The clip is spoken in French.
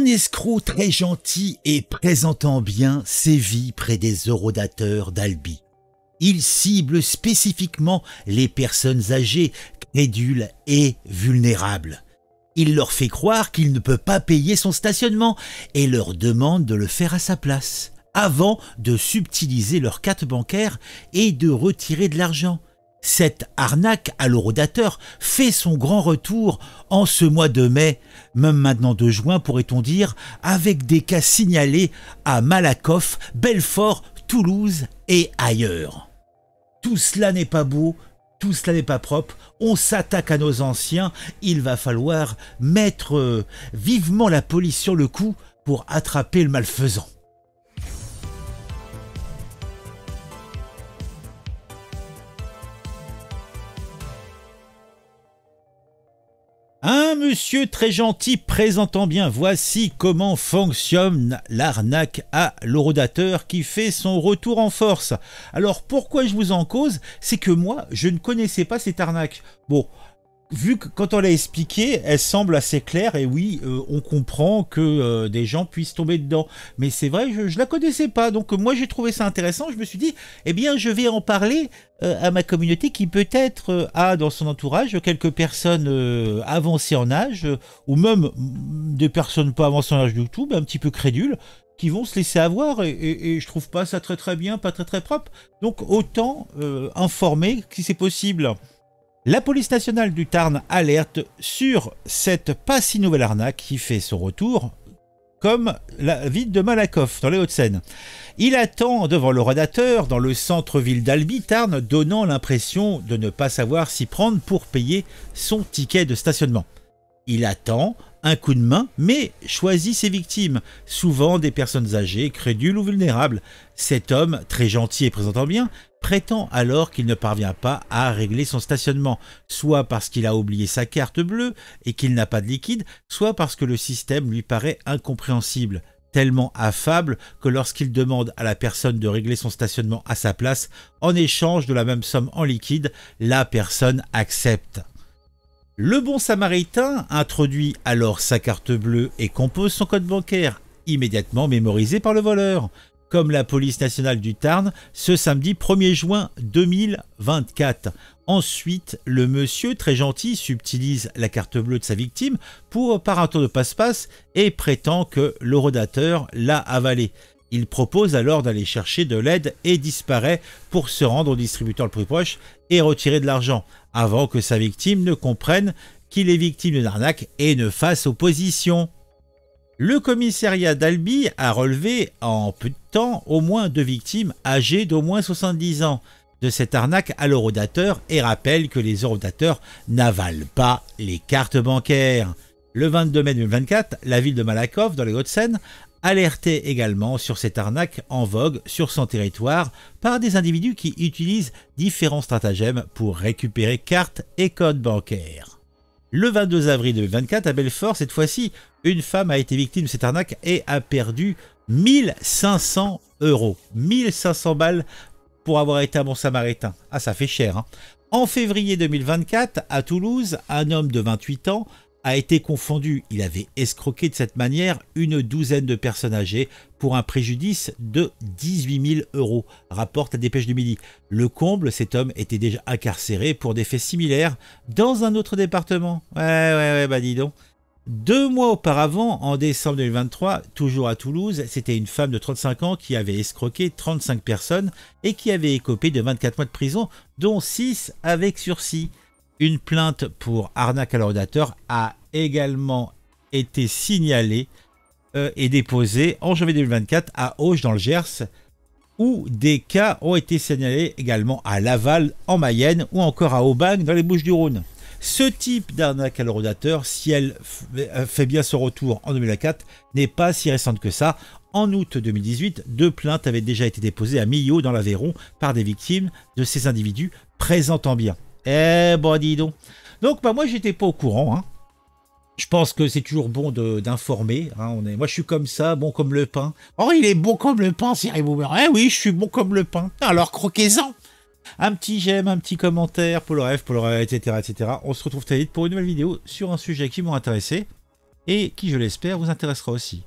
Un escroc très gentil et présentant bien sévit près des eurodateurs d'Albi. Il cible spécifiquement les personnes âgées, crédules et vulnérables. Il leur fait croire qu'il ne peut pas payer son stationnement et leur demande de le faire à sa place, avant de subtiliser leur carte bancaire et de retirer de l'argent. Cette arnaque à l'orodateur fait son grand retour en ce mois de mai, même maintenant de juin pourrait-on dire, avec des cas signalés à Malakoff, Belfort, Toulouse et ailleurs. Tout cela n'est pas beau, tout cela n'est pas propre, on s'attaque à nos anciens, il va falloir mettre euh, vivement la police sur le coup pour attraper le malfaisant. Un monsieur très gentil présentant bien, voici comment fonctionne l'arnaque à l'orodateur qui fait son retour en force. Alors pourquoi je vous en cause C'est que moi, je ne connaissais pas cette arnaque. Bon, vu que quand on l'a expliqué, elle semble assez claire et oui, euh, on comprend que euh, des gens puissent tomber dedans. Mais c'est vrai, je, ne la connaissais pas, donc moi j'ai trouvé ça intéressant. Je me suis dit, eh bien, je vais en parler euh, à ma communauté qui peut-être a dans son entourage quelques personnes avancées en âge ou même des personnes pas avancées en âge du tout, mais un petit peu crédules qui vont se laisser avoir et, et, et, je trouve pas ça très très bien, pas très très propre. Donc autant informer si c'est possible. La police nationale du Tarn alerte sur cette pas si nouvelle arnaque qui fait son retour comme la ville de Malakoff, dans les Hauts-de-Seine. Il attend devant le radateur dans le centre-ville d'Albi, Tarn, donnant l'impression de ne pas savoir s'y prendre pour payer son ticket de stationnement. Il attend, un coup de main, mais choisit ses victimes, souvent des personnes âgées, crédules ou vulnérables. Cet homme, très gentil et présentant bien, prétend alors qu'il ne parvient pas à régler son stationnement, soit parce qu'il a oublié sa carte bleue et qu'il n'a pas de liquide, soit parce que le système lui paraît incompréhensible tellement affable que lorsqu'il demande à la personne de régler son stationnement à sa place, en échange de la même somme en liquide, la personne accepte. Le bon samaritain introduit alors sa carte bleue et compose son code bancaire, immédiatement mémorisé par le voleur, comme la police nationale du Tarn ce samedi 1er juin 2024. Ensuite, le monsieur, très gentil, subtilise la carte bleue de sa victime pour par un tour de passe-passe et prétend que le rodateur l'a avalée. Il propose alors d'aller chercher de l'aide et disparaît pour se rendre au distributeur le plus proche et retirer de l'argent avant que sa victime ne comprenne qu'il est victime d'une arnaque et ne fasse opposition. Le commissariat d'Albi a relevé en peu de temps au moins deux victimes âgées d'au moins 70 ans de cette arnaque à l'eurodateur et rappelle que les orodateurs n'avalent pas les cartes bancaires. Le 22 mai 2024, la ville de Malakoff, dans les Hauts-de-Seine, alerté également sur cette arnaque en vogue sur son territoire par des individus qui utilisent différents stratagèmes pour récupérer cartes et codes bancaires. Le 22 avril 2024 à Belfort, cette fois-ci, une femme a été victime de cette arnaque et a perdu 1500 euros, 1500 balles pour avoir été un bon samaritain. Ah ça fait cher. Hein. en février 2024, à Toulouse, un homme de 28 ans a été confondu. Il avait escroqué de cette manière une douzaine de personnes âgées pour un préjudice de 18 000 euros, rapporte la dépêche du midi. Le comble, cet homme était déjà incarcéré pour des faits similaires dans un autre département. Ouais, ouais, ouais, bah dis donc. Deux mois auparavant, en décembre 2023, toujours à Toulouse, c'était une femme de 35 ans qui avait escroqué 35 personnes et qui avait écopé de 24 mois de prison, dont 6 avec sursis. Une plainte pour arnaque à l'ordinateur a également été signalée euh, et déposée en janvier 2024 à Auge dans le Gers, où des cas ont été signalés également à Laval en Mayenne ou encore à Aubagne dans les Bouches-du-Rhône. Ce type d'arnaque à l'ordinateur, si elle euh, fait bien son retour en 2024, n'est pas si récente que ça. En août 2018, deux plaintes avaient déjà été déposées à Millau dans l'Aveyron par des victimes de ces individus présentant bien. Eh ben, dis donc. Donc, bah, moi, j'étais pas au courant. Hein. Je pense que c'est toujours bon d'informer. Hein. est, moi, je suis comme ça, bon comme le pain. Oh, il est bon comme le pain, vous Boomer. Eh oui, je suis bon comme le pain. Alors, croquez-en. Un petit j'aime, un petit commentaire, pour le rêve, pour le rêve, etc., etc. On se retrouve très vite pour une nouvelle vidéo sur un sujet qui m'a intéressé et qui, je l'espère, vous intéressera aussi.